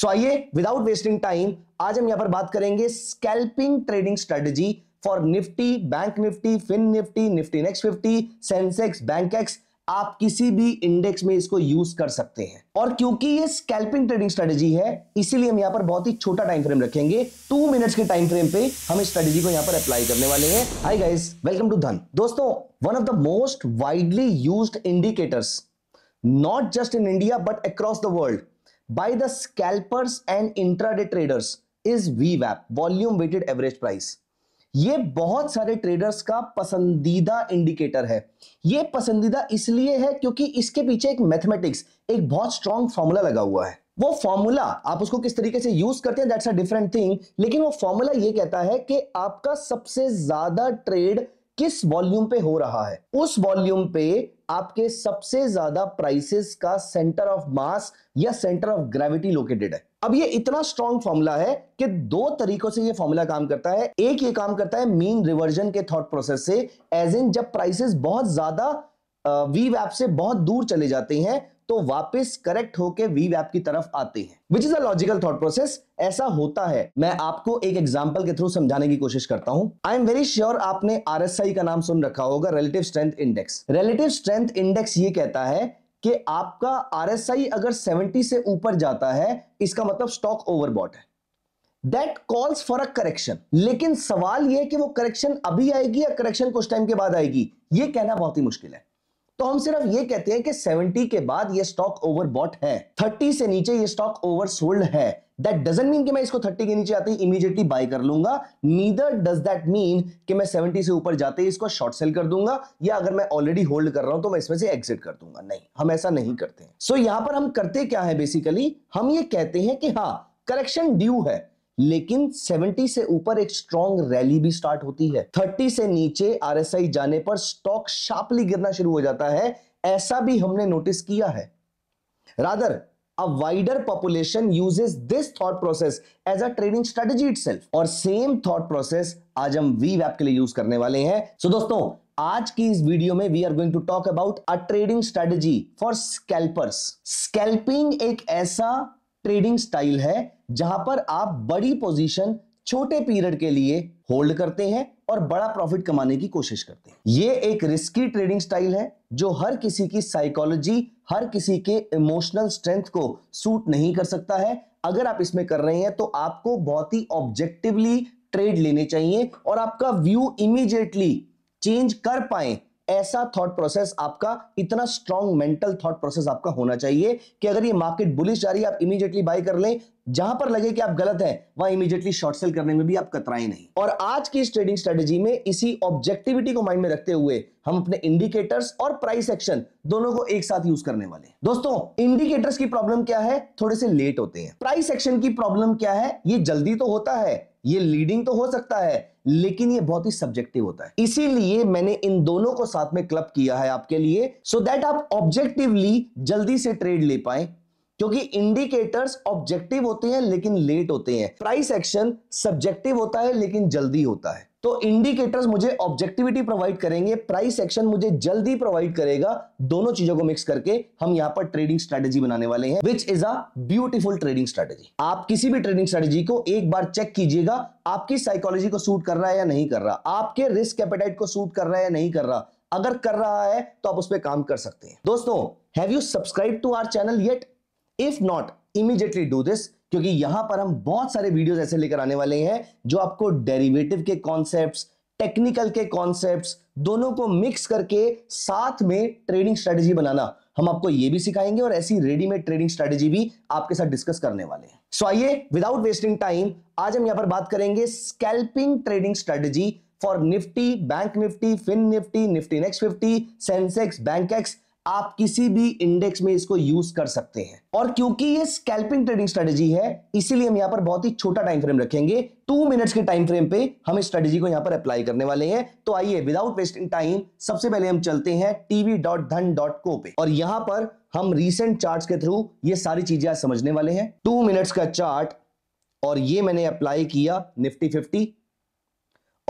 सो आइए without wasting time आज हम यहां पर बात करेंगे scalping trading strategy for Nifty bank Nifty fin Nifty Nifty next fifty Sensex bank x आप किसी भी इंडेक्स में इसको यूज कर सकते हैं और क्योंकि ये स्कैल्पिंग ट्रेडिंग स्ट्रेटजी है इसीलिए हम यहां पर बहुत ही छोटा टाइम फ्रेम रखेंगे टू मिनट्स के टाइम फ्रेम पे हम इस स्ट्रेटजी को यहां पर अप्लाई करने वाले हैं हाय गाइस वेलकम टू धन दोस्तों one of the most widely used indicators not just in India but across the world by the scalpers and intraday traders is VWAP volume weighted average price ये बहुत सारे traders का पसंदीदा indicator है ये पसंदीदा इसलिए है क्योंकि इसके पीछे एक मैथमेटिक्स एक बहुत स्ट्रॉन्ग फॉर्मूला लगा हुआ है वो फॉर्मूला आप उसको किस तरीके से यूज करते हैं दैट्स अ डिफरेंट थिंग लेकिन वो फॉर्मूला ये कहता है कि आपका सबसे ज्यादा ट्रेड किस वॉल्यूम पे हो रहा है उस वॉल्यूम पे आपके सबसे ज्यादा प्राइसेस का सेंटर ऑफ मास या सेंटर ऑफ ग्रेविटी लोकेटेड है अब ये इतना स्ट्रॉन्ग फॉर्मूला है कि दो तरीकों से ये फॉर्मूला काम करता है एक ये काम करता है मीन रिवर्जन के थॉट प्रोसेस से एज इन जब प्राइसेस बहुत ज्यादा वी वैप से बहुत दूर चले जाते हैं तो वापस करेक्ट होके वी वैप की तरफ आती है which is a logical thought process ऐसा होता है मैं आपको एक एग्जाम्पल के थ्रू समझाने की कोशिश करता हूं आई एम वेरी श्योर आपने आर का नाम सुन रखा होगा relative strength index relative strength index ये कहता है कि आपका आर अगर 70 से ऊपर जाता है इसका मतलब स्टॉक ओवरबॉट है that calls for a correction लेकिन सवाल यह कि वो करेक्शन अभी आएगी या करेक्शन कुछ टाइम के बाद आएगी ये कहना बहुत ही मुश्किल है तो हम सिर्फ ये कहते हैं कि 70 के बाद ये स्टॉक ओवरबॉट है 30 से नीचे ये स्टॉक ओवरसोल्ड है दैट डजेंट मीन कि मैं इसको 30 के नीचे आते ही इमीडिएटली बाय कर लूंगा नीदर डज दैट मीन कि मैं 70 से ऊपर जाते ही इसको शॉर्ट सेल कर दूंगा या अगर मैं ऑलरेडी होल्ड कर रहा हूं तो मैं इसमें से एग्जिट कर दूंगा नहीं हम ऐसा नहीं करते सो so, यहां पर हम करते क्या है बेसिकली हम ये कहते हैं कि हाँ करेक्शन ड्यू है लेकिन 70 से ऊपर एक स्ट्रॉन्ग रैली भी स्टार्ट होती है 30 से नीचे आरएसआई जाने पर स्टॉक शार्पली गिरना शुरू हो जाता है ऐसा भी हमने नोटिस किया है rather a wider population uses this thought process as a trading strategy itself और सेम थॉट प्रोसेस आज हम वी वैप के लिए यूज करने वाले हैं so दोस्तों आज की इस वीडियो में we are going to talk about a trading strategy for scalpers scalping एक ऐसा ट्रेडिंग स्टाइल है जहां पर आप बड़ी पोजीशन छोटे पीरियड के लिए होल्ड करते हैं और बड़ा प्रॉफिट कमाने की कोशिश करते हैं ये एक रिस्की ट्रेडिंग स्टाइल है जो हर किसी की साइकोलॉजी हर किसी के इमोशनल स्ट्रेंथ को सूट नहीं कर सकता है अगर आप इसमें कर रहे हैं तो आपको बहुत ही ऑब्जेक्टिवली ट्रेड लेने चाहिए और आपका व्यू इमीजिएटली चेंज कर पाए ऐसा थॉट प्रोसेस आपका इतना स्ट्रॉन्ग मेंटल थॉट प्रोसेस आपका होना चाहिए कि अगर ये मार्केट बुलिश जा रही है आप इमीडिएटली बाई कर लें जहां पर लगे कि आप गलत हैं वहां इमीडिएटली शॉर्ट सेल करने में भी आप कतराए नहीं और आज की इस ट्रेडिंग स्ट्रेटेजी में इसी ऑब्जेक्टिविटी को माइंड में रखते हुए हम अपने इंडिकेटर्स और प्राइस एक्शन दोनों को एक साथ यूज करने वाले दोस्तों इंडिकेटर्स की प्रॉब्लम क्या है थोड़े से लेट होते हैं प्राइस एक्शन की प्रॉब्लम क्या है ये जल्दी तो होता है ये लीडिंग तो हो सकता है लेकिन ये बहुत ही सब्जेक्टिव होता है इसीलिए मैंने इन दोनों को साथ में क्लब किया है आपके लिए सो so दैट आप ऑब्जेक्टिवली जल्दी से ट्रेड ले पाए क्योंकि इंडिकेटर्स ऑब्जेक्टिव होते हैं लेकिन लेट होते हैं प्राइस एक्शन सब्जेक्टिव होता है लेकिन जल्दी होता है तो इंडिकेटर्स मुझे ऑब्जेक्टिविटी प्रोवाइड करेंगे प्राइस एक्शन मुझे जल्दी प्रोवाइड करेगा दोनों चीजों को मिक्स करके हम यहां पर ट्रेडिंग स्ट्रेटेजी बनाने वाले हैं which is a beautiful trading strategy आप किसी भी ट्रेडिंग स्ट्रेटेजी को एक बार चेक कीजिएगा आपकी साइकोलॉजी को सूट कर रहा है या नहीं कर रहा आपके रिस्क एपेटाइट को सूट कर रहा है या नहीं कर रहा अगर कर रहा है तो आप उस पर काम कर सकते हैं दोस्तों have you subscribe to our channel yet if not immediately do this क्योंकि यहां पर हम बहुत सारे वीडियोस ऐसे लेकर आने वाले हैं जो आपको डेरिवेटिव के कॉन्सेप्ट टेक्निकल के कॉन्सेप्ट दोनों को मिक्स करके साथ में ट्रेडिंग स्ट्रेटेजी बनाना हम आपको ये भी सिखाएंगे और ऐसी रेडीमेड ट्रेडिंग स्ट्रेटेजी भी आपके साथ डिस्कस करने वाले हैं सो आइए विदाउट वेस्टिंग टाइम आज हम यहां पर बात करेंगे scalping trading strategy for Nifty bank Nifty fin Nifty Nifty next fifty Sensex bank x आप किसी भी इंडेक्स में इसको यूज कर सकते हैं और क्योंकि ये स्कैल्पिंग ट्रेडिंग स्ट्रेटेजी है इसीलिए हम यहां पर बहुत ही छोटा टाइम फ्रेम रखेंगे टू मिनट्स के टाइम फ्रेम पे हम इस स्ट्रेटेजी को यहां पर अप्लाई करने वाले हैं तो आइए विदाउट वेस्टिंग टाइम सबसे पहले हम चलते हैं टीवी डॉट धन डॉट को पे और यहां पर हम रिसेंट चार्ट के थ्रू ये सारी चीजें समझने वाले हैं टू मिनट्स का चार्ट और ये मैंने अप्लाई किया निफ्टी फिफ्टी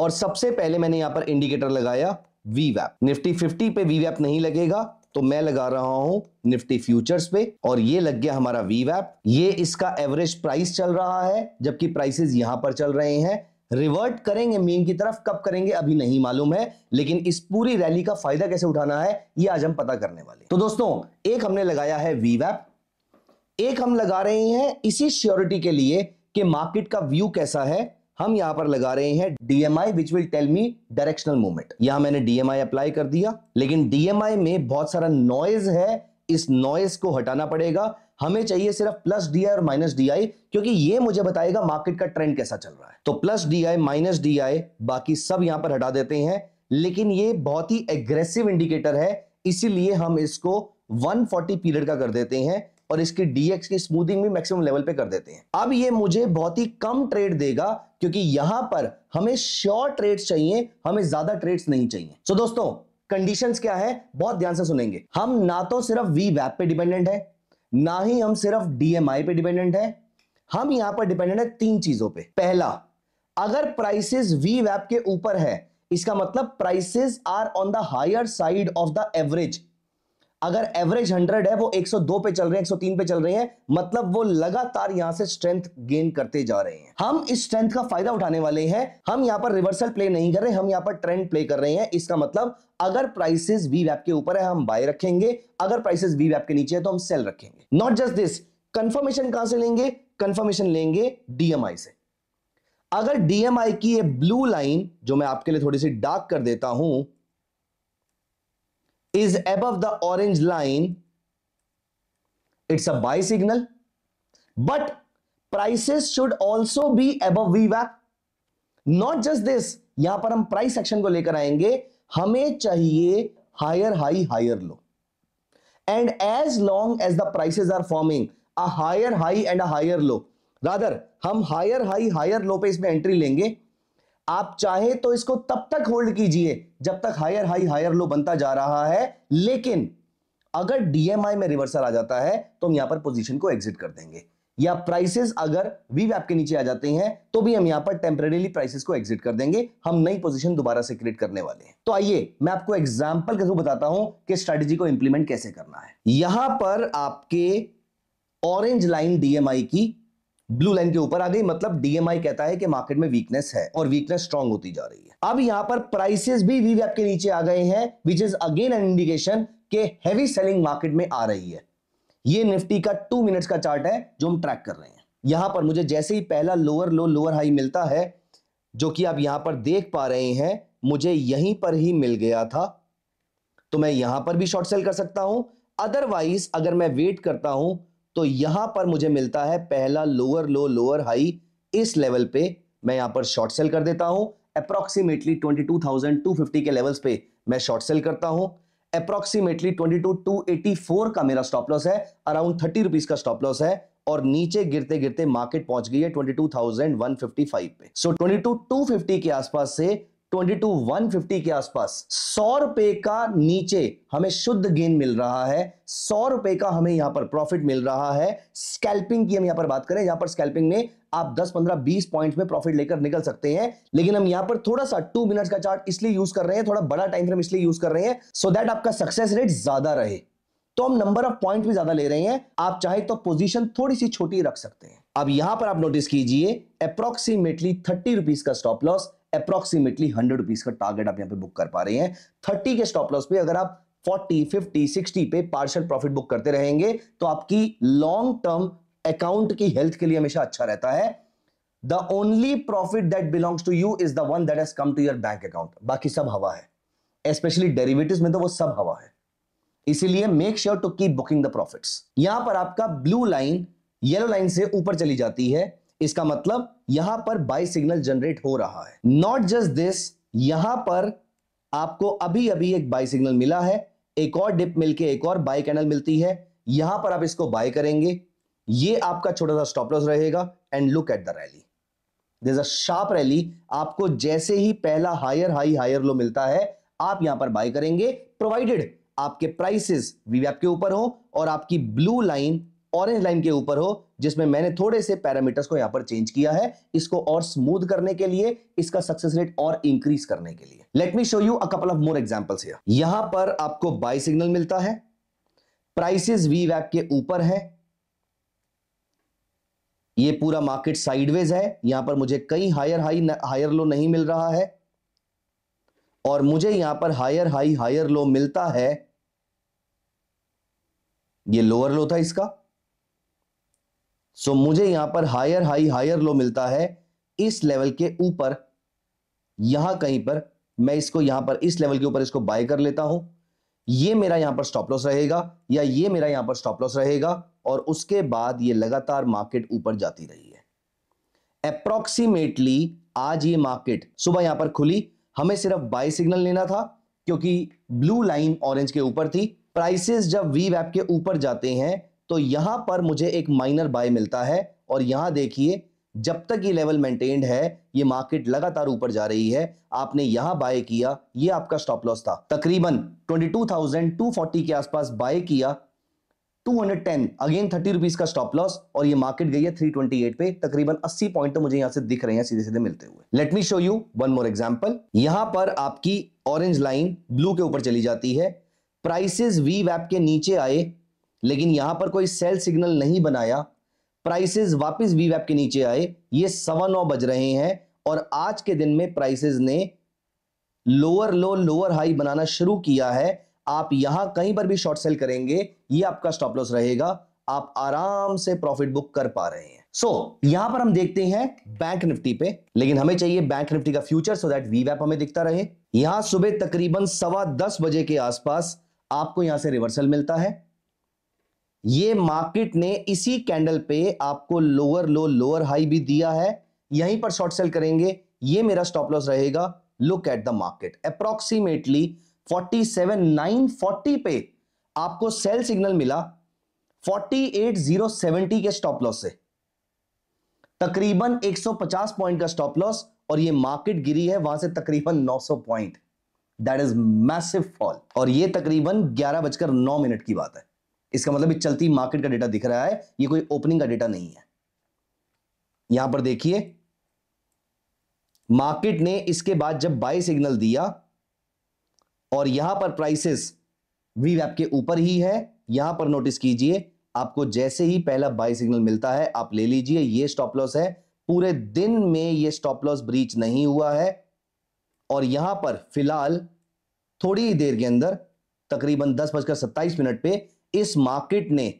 और सबसे पहले मैंने यहां पर इंडिकेटर लगाया वी निफ्टी फिफ्टी पे वी नहीं लगेगा तो मैं लगा रहा हूं निफ्टी फ्यूचर्स पे और ये लग गया हमारा वीवैप ये इसका एवरेज प्राइस चल रहा है जबकि प्राइसेस यहां पर चल रहे हैं रिवर्ट करेंगे मीन की तरफ कब करेंगे अभी नहीं मालूम है लेकिन इस पूरी रैली का फायदा कैसे उठाना है ये आज हम पता करने वाले तो दोस्तों एक हमने लगाया है वीवैप एक हम लगा रहे हैं इसी श्योरिटी के लिए कि मार्केट का व्यू कैसा है हम यहां पर लगा रहे हैं DMI which will tell me directional movement यहां मैंने डीएमआई अप्लाई कर दिया लेकिन डीएमआई में बहुत सारा नॉइज है इस नॉइज को हटाना पड़ेगा हमें चाहिए सिर्फ प्लस डी और माइनस डी क्योंकि ये मुझे बताएगा मार्केट का ट्रेंड कैसा चल रहा है तो plus D I minus D बाकी सब यहां पर हटा देते हैं लेकिन ये बहुत ही एग्रेसिव इंडिकेटर है इसीलिए हम इसको 140 पीरियड का कर देते हैं और इसकी डीएक्स की स्मूथिंग भी मैक्सिमम लेवल पे कर देते हैं अब ये मुझे बहुत ही कम ट्रेड देगा क्योंकि यहां पर हमें श्योर ट्रेड चाहिए हमें ज्यादा ट्रेड नहीं चाहिए सो so, दोस्तों कंडीशन क्या है बहुत ध्यान से सुनेंगे हम ना तो सिर्फ वी वैप पे डिपेंडेंट है ना ही हम सिर्फ डीएमआई पे डिपेंडेंट है हम यहां पर डिपेंडेंट है तीन चीजों पे पहला अगर प्राइसेस वी वैप के ऊपर है इसका मतलब prices are on the higher side of the average अगर एवरेज 100 है वो 102 पे चल रहे हैं 103 पे चल रहे हैं मतलब वो लगातार यहां से स्ट्रेंथ गेन करते जा रहे हैं हम इस स्ट्रेंथ का फायदा उठाने वाले हैं हम यहां पर रिवर्सल प्ले नहीं कर रहे हम यहां पर ट्रेंड प्ले कर रहे हैं इसका मतलब अगर प्राइसेस वी वैप के ऊपर है हम बाय रखेंगे अगर प्राइसेस वी वैप के नीचे है तो हम सेल रखेंगे नॉट जस्ट दिस कंफर्मेशन कहां से लेंगे कंफर्मेशन लेंगे डीएमआई से अगर डीएमआई की ये ब्लू लाइन जो मैं आपके लिए थोड़ी सी डार्क कर देता हूं is above the orange line, it's a buy signal. But prices should also be above VWAP. Not just this. यहां पर हम प्राइस सेक्शन को लेकर आएंगे हमें चाहिए higher high higher low and as long as the prices are forming a higher high and a higher low rather हम higher high higher low पे इसमें एंट्री लेंगे आप चाहे तो इसको तब तक होल्ड कीजिए जब तक हायर हाई हायर लो बनता जा रहा है लेकिन अगर डीएमआई में रिवर्सल आ जाता है तो हम यहां पर पोजीशन को एग्जिट कर देंगे या प्राइसेस अगर वी के नीचे आ जाते हैं तो भी हम यहां पर टेम्परेली प्राइसेस को एग्जिट कर देंगे हम नई पोजीशन दोबारा से क्रिएट करने वाले हैं तो आइए मैं आपको एग्जाम्पल के थ्रू बताता हूं कि स्ट्रेटेजी को इंप्लीमेंट कैसे करना है यहां पर आपके ऑरेंज लाइन डीएमआई की ब्लू लाइन के ऊपर आ गई मतलब डीएमआई कहता है कि मार्केट में वीकनेस है और वीकनेस स्ट्रॉन्ग होती जा रही है अब यहां पर प्राइसेस भी वीवैप के नीचे आ गए हैं which is again an indication के हैवी सेलिंग मार्केट में आ रही है ये निफ्टी का टू मिनट्स का चार्ट है जो हम ट्रैक कर रहे हैं यहां पर मुझे जैसे ही पहला लोअर लो लोअर हाई मिलता है जो कि आप यहां पर देख पा रहे हैं मुझे यहीं पर ही मिल गया था तो मैं यहां पर भी शॉर्ट सेल कर सकता हूं अदरवाइज अगर मैं वेट करता हूं तो यहां पर मुझे मिलता है पहला लोअर लो लोअर हाई इस लेवल पे मैं यहां पर शॉर्ट सेल कर देता हूं अप्रोक्सीमेटली 22,250 के लेवल्स पे मैं शॉर्ट सेल करता हूं अप्रोक्सीमेटली 22,284 का मेरा स्टॉप लॉस है अराउंड थर्टी रुपीज का स्टॉप लॉस है और नीचे गिरते गिरते मार्केट पहुंच गई है 22,155 पे सो so, 22,250 के आसपास से 22150 फिफ्टी के आसपास सौ रुपए का नीचे हमें शुद्ध गेन मिल रहा है सौ रुपए का हमें यहां पर प्रॉफिट मिल रहा है स्कैल्पिंग की हम यहां पर बात करें यहां पर स्कैल्पिंग में आप 10, 15, 20 पॉइंट में प्रॉफिट लेकर निकल सकते हैं लेकिन हम यहां पर थोड़ा सा टू मिनट्स का चार्ट इसलिए यूज कर रहे हैं थोड़ा बड़ा टाइम फ्रेम इसलिए यूज कर रहे हैं सो so दैट आपका सक्सेस रेट ज्यादा रहे तो हम नंबर ऑफ पॉइंट भी ज्यादा ले रहे हैं आप चाहे तो पोजीशन थोड़ी सी छोटी रख सकते हैं अब यहां पर आप नोटिस कीजिए अप्रोक्सीमेटली थर्टी रुपीज का stop loss approximately hundred rupees का टारगेट आप यहाँ पे बुक कर पा रहे हैं थर्टी के स्टॉप लॉस पे अगर आप 40, 50, 60 पे पार्शियल प्रॉफिट बुक करते रहेंगे तो आपकी लॉन्ग टर्म अकाउंट की हेल्थ के लिए हमेशा अच्छा रहता है the only profit that belongs to you is the one that has come to your bank account बाकी सब हवा है स्पेशली डेरिवेटिव में तो वो सब हवा है इसीलिए make sure to keep booking the profit यहां पर आपका ब्लू लाइन येलो लाइन से ऊपर चली जाती है इसका मतलब यहां पर बाई सिग्नल जनरेट हो रहा है नॉट जस्ट दिस यहां पर आपको अभी अभी एक बाई सिग्नल मिला है एक और डिप मिलके एक और बाई कैनल मिलती है यहां पर आप इसको बाय करेंगे ये आपका छोटा सा स्टॉप लॉस रहेगा and look at the rally this a sharp rally आपको जैसे ही पहला हायर हाई हायर लो मिलता है आप यहां पर बाय करेंगे प्रोवाइडेड आपके प्राइसेस वीवैप के ऊपर हो और आपकी ब्लू लाइन ऑरेंज लाइन के ऊपर हो जिसमें मैंने थोड़े से पैरामीटर्स को यहां पर चेंज किया है इसको और स्मूथ करने के लिए इसका सक्सेस रेट और इंक्रीज करने के लिए let me show you a couple of more examples here यहां पर आपको बाई सिग्नल मिलता है प्राइसेस वी वैप के ऊपर है ये पूरा मार्केट साइडवेज है यहां पर मुझे कई हायर हाई हायर लो नहीं मिल रहा है और मुझे यहां पर हायर हाई हायर लो मिलता है ये लोअर लो था इसका सो so, मुझे यहां पर हायर हाई हायर लो मिलता है इस लेवल के ऊपर यहां कहीं पर मैं इसको यहां पर इस लेवल के ऊपर इसको बाय कर लेता हूं ये मेरा यहां पर स्टॉप लॉस रहेगा या ये मेरा यहां पर स्टॉप लॉस रहेगा और उसके बाद ये लगातार मार्केट ऊपर जाती रही है अप्रोक्सीमेटली आज ये मार्केट सुबह यहां पर खुली हमें सिर्फ बाय सिग्नल लेना था क्योंकि ब्लू लाइन ऑरेंज के ऊपर थी प्राइसेस जब वी वैप के ऊपर जाते हैं तो यहां पर मुझे एक माइनर बाय मिलता है और यहां देखिए जब तक ये लेवल मेंटेन्ड है ये मार्केट लगातार ऊपर जा रही है आपने यहां बाय किया ये आपका स्टॉप लॉस था तकरीबन 22,240 के आसपास बाय किया 210 अगेन थर्टी रुपीज का स्टॉप लॉस और ये मार्केट गई है 328 पे तकरीबन 80 पॉइंट तो मुझे यहां से दिख रहे हैं सीधे सीधे मिलते हुए let me show you one more example यहां पर आपकी ऑरेंज लाइन ब्लू के ऊपर चली जाती है प्राइसेस वी वैप के नीचे आए लेकिन यहां पर कोई सेल सिग्नल नहीं बनाया प्राइसेस वापस वी के नीचे आए ये सवा नौ बज रहे हैं और आज के दिन में प्राइसेस ने लोअर लो लोअर हाई बनाना शुरू किया है आप यहां कहीं पर भी शॉर्ट सेल करेंगे ये आपका स्टॉप लॉस रहेगा आप आराम से प्रॉफिट बुक कर पा रहे हैं सो so, यहां पर हम देखते हैं बैंक निफ्टी पे लेकिन हमें चाहिए बैंक निफ्टी का फ्यूचर सो दैट वी हमें दिखता रहे यहां सुबह तकरीबन सवा दस बजे के आसपास आपको यहां से रिवर्सल मिलता है ये मार्केट ने इसी कैंडल पे आपको लोअर लो लोअर हाई भी दिया है यहीं पर शॉर्ट सेल करेंगे ये मेरा स्टॉप लॉस रहेगा look at the market approximately 47940 पे आपको सेल सिग्नल मिला 48070 के स्टॉप लॉस से तकरीबन 150 पॉइंट का स्टॉप लॉस और ये मार्केट गिरी है वहां से तकरीबन 900 point that is massive fall और ये तकरीबन ग्यारह बजकर नौ मिनट की बात है इसका मतलब चलती मार्केट का डेटा दिख रहा है ये कोई ओपनिंग का डेटा नहीं है यहां पर देखिए मार्केट ने इसके बाद जब बाई सिग्नल दिया और यहां पर प्राइसेस वी वैप के ऊपर ही है यहां पर नोटिस कीजिए आपको जैसे ही पहला बाई सिग्नल मिलता है आप ले लीजिए ये स्टॉप लॉस है पूरे दिन में ये स्टॉप लॉस ब्रीच नहीं हुआ है और यहां पर फिलहाल थोड़ी ही देर के अंदर तकरीबन दस बजकर सत्ताईस मिनट पे इस मार्केट ने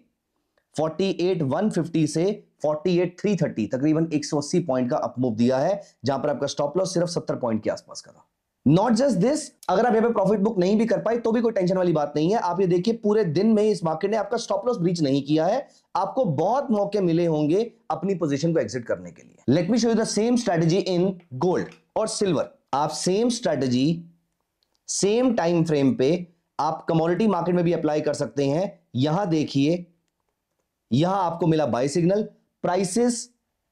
48150 से 48330 तकरीबन 180 पॉइंट का अपमूव दिया है जहां पर आपका स्टॉप लॉस सिर्फ 70 पॉइंट के आसपास का था नॉट जस्ट दिस अगर आप यहाँ पे प्रॉफिट बुक नहीं भी कर पाए तो भी कोई टेंशन वाली बात नहीं है आप ये देखिए पूरे दिन में इस मार्केट ने आपका स्टॉप लॉस ब्रीच नहीं किया है आपको बहुत मौके मिले होंगे अपनी पोजिशन को एग्जिट करने के लिए let me show you the same strategy in gold और सिल्वर आप same strategy same time frame पे आप कमोडिटी मार्केट में भी अप्लाई कर सकते हैं यहां देखिए यहां आपको मिला बाई सिग्नल प्राइसेस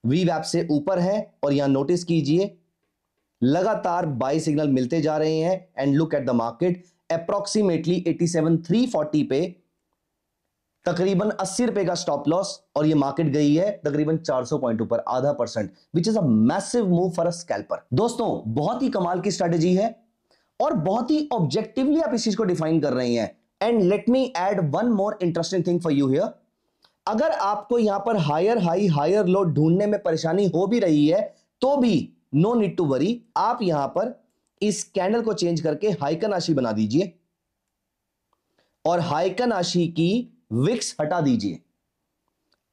वी वैप से ऊपर है और यहां नोटिस कीजिए लगातार बाई सिग्नल मिलते जा रहे हैं and look at the market approximately 87340 पे तकरीबन 80 रुपए का स्टॉप लॉस और ये मार्केट गई है तकरीबन 400 पॉइंट ऊपर आधा percent which is a massive move for a scalper दोस्तों बहुत ही कमाल की स्ट्रेटेजी है और बहुत ही ऑब्जेक्टिवली आप इस चीज को डिफाइन कर रहे हैं and let me add one more interesting thing for you here अगर आपको यहां पर हायर हाई हायर लो ढूंढने में परेशानी हो भी रही है तो भी नो नीड टू वरी आप यहां पर इस कैंडल को चेंज करके हाइकन आशी बना दीजिए और हाइकन आशी की विक्स हटा दीजिए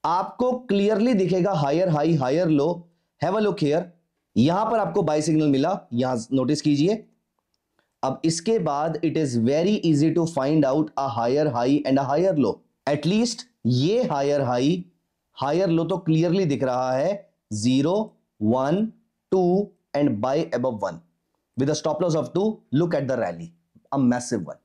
आपको क्लियरली दिखेगा higher high higher low have a look here यहां पर आपको बाई सिग्नल मिला यहां नोटिस कीजिए अब इसके बाद it is very easy to find out a higher high and a higher low at least ये हायर हाई हायर लो तो क्लियरली दिख रहा है zero one two and buy अब one with stop loss of two look at the rally a massive one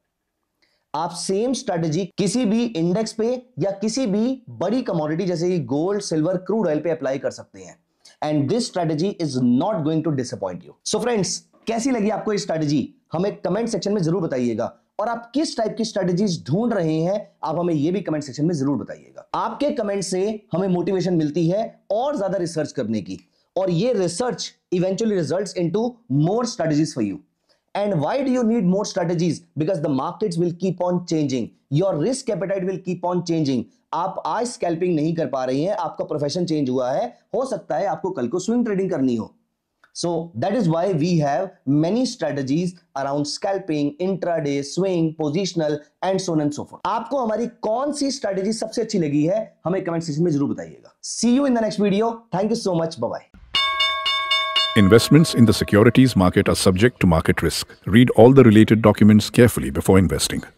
आप same strategy किसी भी index पे या किसी भी बड़ी कमोडिटी जैसे कि गोल्ड सिल्वर क्रूड ऑयल पे अप्लाई कर सकते हैं and this strategy is not going to disappoint you so friends कैसी लगी आपको ये स्ट्रेटेजी हमें कमेंट सेक्शन में जरूर बताइएगा और आप किस टाइप की स्ट्रेटेजी ढूंढ रहे हैं आप हमें यह भी कमेंट सेक्शन में जरूर बताइएगा आपके कमेंट से हमें मोटिवेशन मिलती है और ज्यादा रिसर्च करने की और ये research eventually results into more strategies for you and why do you need more strategies because the market will keep on changing your risk appetite will keep on changing आप आज स्कैल्पिंग नहीं कर पा रही हैं आपका प्रोफेशन चेंज हुआ है हो सकता है आपको कल को स्विंग ट्रेडिंग करनी हो So that is why we have many strategies around scalping, intraday, swing, positional and so on and so forth. आपको हमारी कौन सी स्ट्रेटेजी सबसे अच्छी लगी है हमें कमेंट सेक्शन में जरूर बताइएगा you in the next video. Thank you so much. Bye bye. Investments in the securities market are subject to market risk. Read all the related documents carefully before investing.